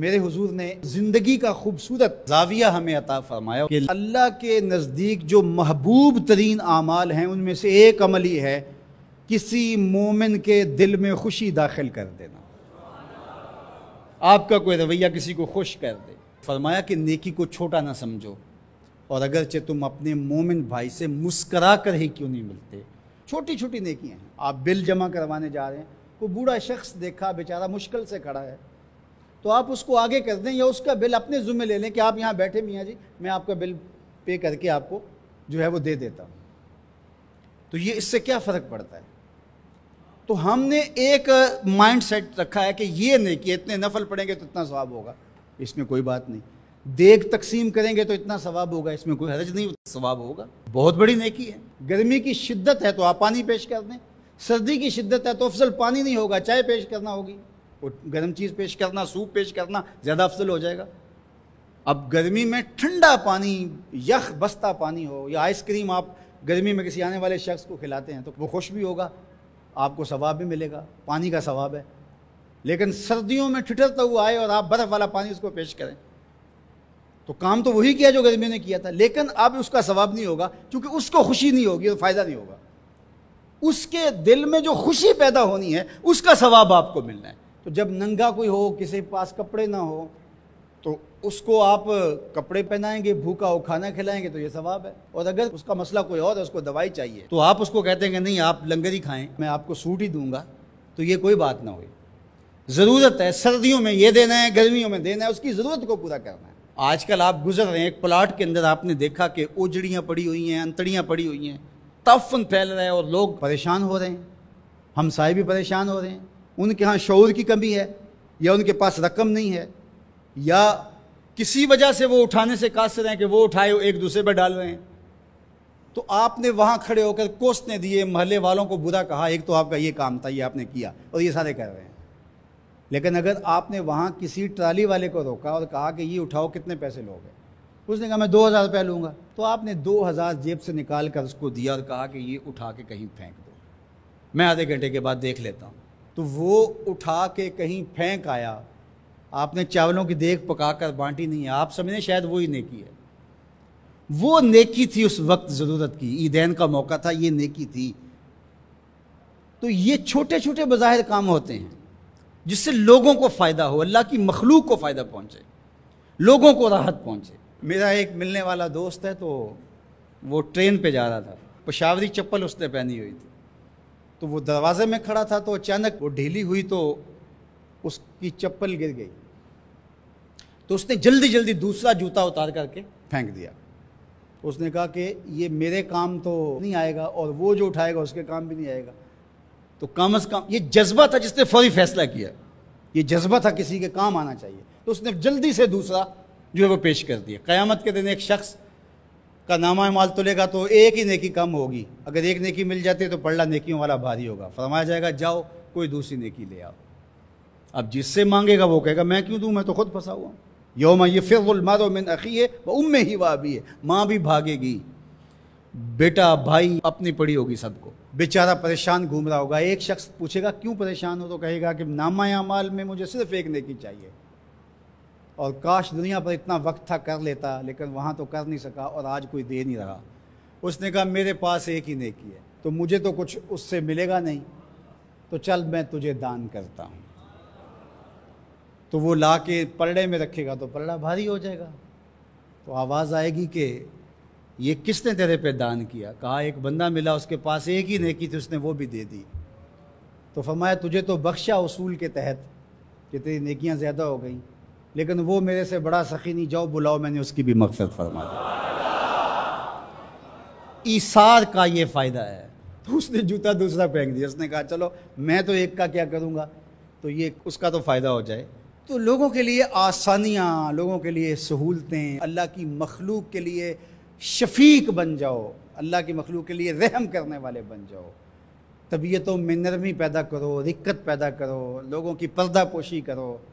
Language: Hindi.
मेरे हुजूर ने ज़िंदगी का खूबसूरत जाविया हमें अता फरमाया कि अल्लाह के नज़दीक जो महबूब तरीन आमाल हैं उनमें से एक अमल ही है किसी मोमिन के दिल में खुशी दाखिल कर देना आपका कोई रवैया किसी को खुश कर दे फरमाया कि नेकी को छोटा ना समझो और अगरचे तुम अपने मोमिन भाई से मुस्करा कर ही क्यों नहीं मिलते छोटी छोटी नेकियाँ हैं आप बिल जमा करवाने जा रहे हैं कोई बूढ़ा शख्स देखा बेचारा मुश्किल से खड़ा है तो आप उसको आगे कर दें या उसका बिल अपने जुम्मे ले लें कि आप यहाँ बैठे मियाँ जी मैं आपका बिल पे करके आपको जो है वो दे देता हूँ तो ये इससे क्या फ़र्क पड़ता है तो हमने एक माइंड सेट रखा है कि ये नहीं कि इतने नफल पड़ेंगे तो इतना स्वाब होगा इसमें कोई बात नहीं देख तकसीम करेंगे तो इतना स्वाब होगा इसमें कोई हरज नहीं स्वाब होगा बहुत बड़ी नेकी है गर्मी की शिद्दत है तो आप पानी पेश कर दें सर्दी की शिद्दत है तो अफजल पानी नहीं होगा चाय पेश करना होगी और गर्म चीज़ पेश करना सूप पेश करना ज़्यादा अफजल हो जाएगा अब गर्मी में ठंडा पानी यख बस्ता पानी हो या आइसक्रीम आप गर्मी में किसी आने वाले शख्स को खिलाते हैं तो वो खुश भी होगा आपको सवाब भी मिलेगा पानी का सवाब है लेकिन सर्दियों में ठिठरता हुआ आए और आप बर्फ़ वाला पानी उसको पेश करें तो काम तो वही किया जो गर्मियों ने किया था लेकिन अब उसका सवाब नहीं होगा क्योंकि उसको खुशी नहीं होगी और फ़ायदा नहीं होगा उसके दिल में जो खुशी पैदा होनी है उसका सवाब आपको मिलना है तो जब नंगा कोई हो किसी के पास कपड़े ना हो तो उसको आप कपड़े पहनाएंगे भूखा हो खाना खिलाएंगे तो ये सवाब है और अगर उसका मसला कोई और है उसको दवाई चाहिए तो आप उसको कहते हैं कि नहीं आप लंगर ही खाएं मैं आपको सूट ही दूंगा तो ये कोई बात ना हुई ज़रूरत है सर्दियों में ये देना है गर्मियों में देना है उसकी ज़रूरत को पूरा करना है आजकल आप गुजर रहे हैं एक प्लाट के अंदर आपने देखा कि ओजड़ियाँ पड़ी हुई हैं अंतड़ियाँ पड़ी हुई हैं तफन फैल रहा है और लोग परेशान हो रहे हैं हमसाए भी परेशान हो रहे हैं उनके यहाँ शौर की कमी है या उनके पास रकम नहीं है या किसी वजह से वो उठाने से कास रहे हैं कि वो उठाए एक दूसरे पर डाल रहे हैं तो आपने वहाँ खड़े होकर कोसने दिए महल्ले वालों को बुरा कहा एक तो आपका ये काम था ये आपने किया और ये सारे कर रहे हैं लेकिन अगर आपने वहाँ किसी ट्राली वाले को रोका और कहा कि ये उठाओ कितने पैसे लोगे उसने कहा मैं दो हज़ार रुपया लूँगा तो आपने दो हज़ार जेब से निकाल कर उसको दिया और कहा कि ये उठा के कहीं फेंक दो मैं आधे घंटे के बाद देख लेता हूँ तो वो उठा के कहीं फेंक आया आपने चावलों की देख पकाकर बांटी नहीं है आप समझने शायद वो ही नेकी है वो नेकी थी उस वक्त ज़रूरत की ईदेन का मौका था ये नेकी थी तो ये छोटे छोटे बाहर काम होते हैं जिससे लोगों को फ़ायदा हो अल्लाह की मखलूक को फ़ायदा पहुँचे लोगों को राहत पहुँचे मेरा एक मिलने वाला दोस्त है तो वो ट्रेन पे जा रहा था पशावरी चप्पल उसने पहनी हुई थी तो वो दरवाजे में खड़ा था तो अचानक वो ढीली हुई तो उसकी चप्पल गिर गई तो उसने जल्दी जल्दी दूसरा जूता उतार करके फेंक दिया उसने कहा कि ये मेरे काम तो नहीं आएगा और वो जो उठाएगा उसके काम भी नहीं आएगा तो कम अज़ कम ये जज्बा था जिसने फौरी फैसला किया ये जज्बा था किसी के काम आना चाहिए तो उसने जल्दी से दूसरा जो है वो पेश कर दिया क़यामत के दिन एक शख्स का नामा माल तुलेगा तो एक ही नेकी कम होगी अगर एक नेकी मिल जाती है तो पड़ला नेकियों वाला भारी होगा फरमाया जाएगा जाओ कोई दूसरी नेकी ले आओ अब जिससे मांगेगा वो कहेगा मैं क्यों दूँ मैं तो खुद फंसा हुआ हूँ योम ये फ़िरमारो मिन अखी है वह उम में ही वाह भी है माँ भी भागेगी बेटा भाई अपनी पड़ी होगी सबको बेचारा परेशान घूम रहा होगा एक शख्स पूछेगा क्यों परेशान हो तो कहेगा कि नामा अमाल में मुझे सिर्फ एक नेकी चाहिए और काश दुनिया पर इतना वक्त था कर लेता लेकिन वहाँ तो कर नहीं सका और आज कोई दे नहीं रहा उसने कहा मेरे पास एक ही नेकी है तो मुझे तो कुछ उससे मिलेगा नहीं तो चल मैं तुझे दान करता हूँ तो वो ला के पलड़े में रखेगा तो पलड़ा भारी हो जाएगा तो आवाज़ आएगी कि ये किसने तेरे पे दान किया कहा एक बंदा मिला उसके पास एक ही नेकी थी उसने वो भी दे दी तो फरमाया तुझे तो बख्शा उसूल के तहत कि तेरी नेकियाँ ज़्यादा हो गई लेकिन वो मेरे से बड़ा सखी नहीं जाओ बुलाओ मैंने उसकी भी मकसद फरमा दी ईसार का ये फ़ायदा है तो उसने जूता दूसरा फेंक दिया उसने कहा चलो मैं तो एक का क्या करूँगा तो ये उसका तो फ़ायदा हो जाए तो लोगों के लिए आसानियाँ लोगों के लिए सहूलतें अल्लाह की मखलूक के लिए शफीक बन जाओ अल्लाह की मखलूक के लिए रहम करने वाले बन जाओ तबीयतों में नरमी पैदा करो दिक्कत पैदा करो लोगों की पर्दा पोशी करो